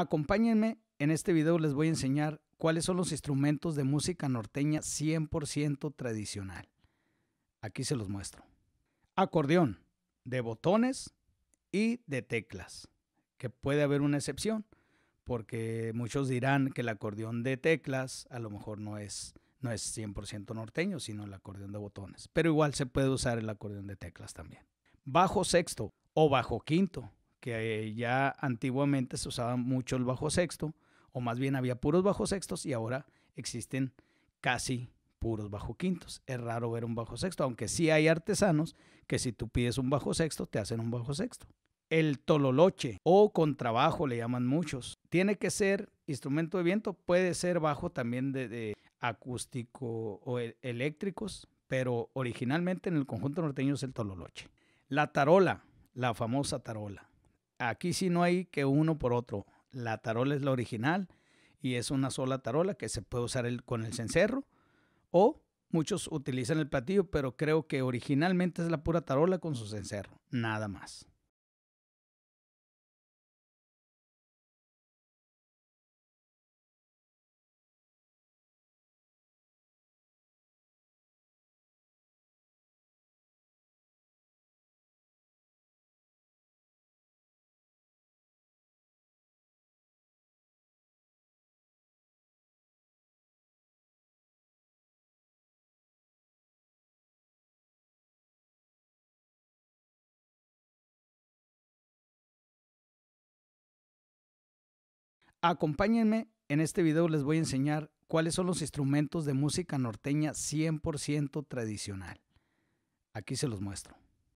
Acompáñenme, en este video les voy a enseñar cuáles son los instrumentos de música norteña 100% tradicional. Aquí se los muestro. Acordeón, de botones y de teclas, que puede haber una excepción, porque muchos dirán que el acordeón de teclas a lo mejor no es, no es 100% norteño, sino el acordeón de botones, pero igual se puede usar el acordeón de teclas también. Bajo sexto o bajo quinto, que eh, ya antiguamente se usaba mucho el bajo sexto, o más bien había puros bajo sextos y ahora existen casi puros bajo quintos. Es raro ver un bajo sexto, aunque sí hay artesanos que si tú pides un bajo sexto, te hacen un bajo sexto. El tololoche o contrabajo le llaman muchos. Tiene que ser instrumento de viento, puede ser bajo también de, acústico o e, eléctricos, pero originalmente en el conjunto norteño es el tololoche. La tarola, la famosa tarola. Aquí sí no hay que uno por otro. La tarola es la original y es una sola tarola que se puede usar con el cencerro o muchos utilizan el platillo, pero creo que originalmente es la pura tarola con su cencerro, nada más. Acompáñenme, en este video les voy a enseñar cuáles son los instrumentos de música norteña 100% tradicional. Aquí se los muestro.